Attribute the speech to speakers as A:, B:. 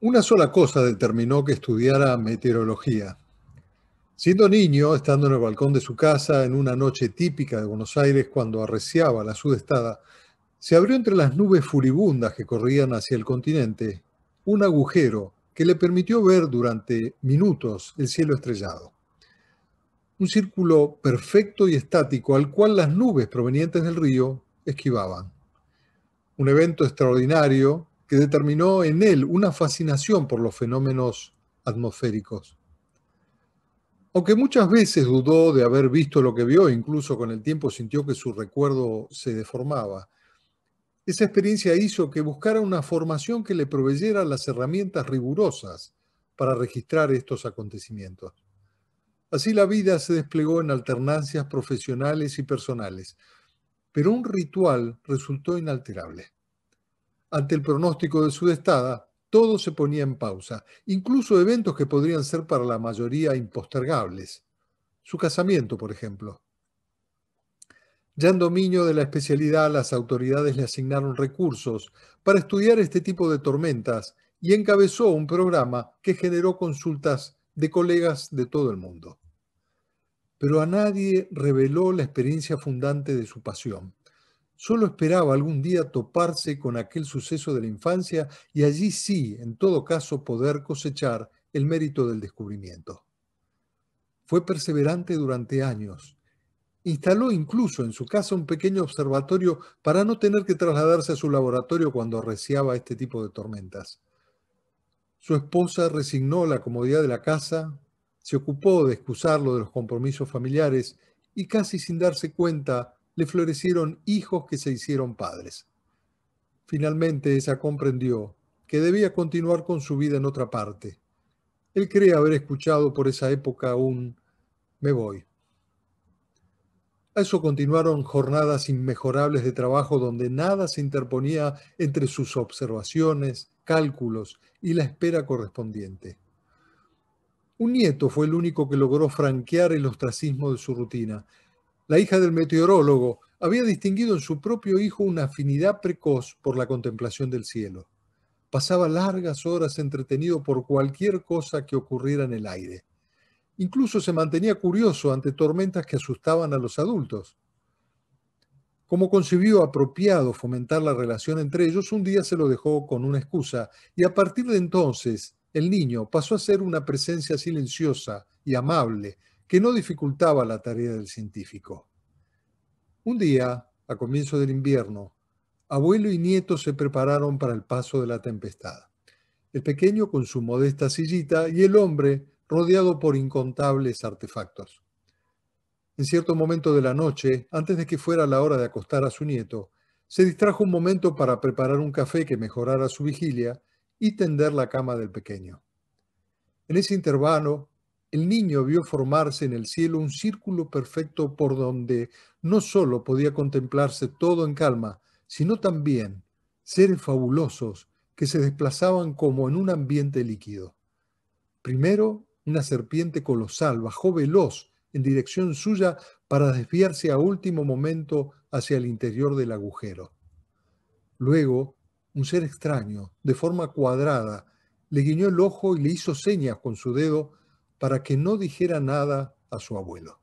A: Una sola cosa determinó que estudiara meteorología. Siendo niño, estando en el balcón de su casa, en una noche típica de Buenos Aires, cuando arreciaba la sudestada, se abrió entre las nubes furibundas que corrían hacia el continente un agujero que le permitió ver durante minutos el cielo estrellado. Un círculo perfecto y estático al cual las nubes provenientes del río esquivaban. Un evento extraordinario que determinó en él una fascinación por los fenómenos atmosféricos. Aunque muchas veces dudó de haber visto lo que vio, incluso con el tiempo sintió que su recuerdo se deformaba. Esa experiencia hizo que buscara una formación que le proveyera las herramientas rigurosas para registrar estos acontecimientos. Así la vida se desplegó en alternancias profesionales y personales, pero un ritual resultó inalterable ante el pronóstico de su destada, todo se ponía en pausa, incluso eventos que podrían ser para la mayoría impostergables. Su casamiento, por ejemplo. Ya en dominio de la especialidad, las autoridades le asignaron recursos para estudiar este tipo de tormentas y encabezó un programa que generó consultas de colegas de todo el mundo. Pero a nadie reveló la experiencia fundante de su pasión. Solo esperaba algún día toparse con aquel suceso de la infancia y allí sí, en todo caso, poder cosechar el mérito del descubrimiento. Fue perseverante durante años. Instaló incluso en su casa un pequeño observatorio para no tener que trasladarse a su laboratorio cuando arreciaba este tipo de tormentas. Su esposa resignó la comodidad de la casa, se ocupó de excusarlo de los compromisos familiares y casi sin darse cuenta le florecieron hijos que se hicieron padres. Finalmente ella comprendió que debía continuar con su vida en otra parte. Él cree haber escuchado por esa época un me voy. A eso continuaron jornadas inmejorables de trabajo donde nada se interponía entre sus observaciones, cálculos y la espera correspondiente. Un nieto fue el único que logró franquear el ostracismo de su rutina, la hija del meteorólogo, había distinguido en su propio hijo una afinidad precoz por la contemplación del cielo. Pasaba largas horas entretenido por cualquier cosa que ocurriera en el aire. Incluso se mantenía curioso ante tormentas que asustaban a los adultos. Como concibió apropiado fomentar la relación entre ellos, un día se lo dejó con una excusa y a partir de entonces el niño pasó a ser una presencia silenciosa y amable que no dificultaba la tarea del científico. Un día, a comienzo del invierno, abuelo y nieto se prepararon para el paso de la tempestad. El pequeño con su modesta sillita y el hombre rodeado por incontables artefactos. En cierto momento de la noche, antes de que fuera la hora de acostar a su nieto, se distrajo un momento para preparar un café que mejorara su vigilia y tender la cama del pequeño. En ese intervalo, el niño vio formarse en el cielo un círculo perfecto por donde no sólo podía contemplarse todo en calma, sino también seres fabulosos que se desplazaban como en un ambiente líquido. Primero, una serpiente colosal bajó veloz en dirección suya para desviarse a último momento hacia el interior del agujero. Luego, un ser extraño, de forma cuadrada, le guiñó el ojo y le hizo señas con su dedo para que no dijera nada a su abuelo.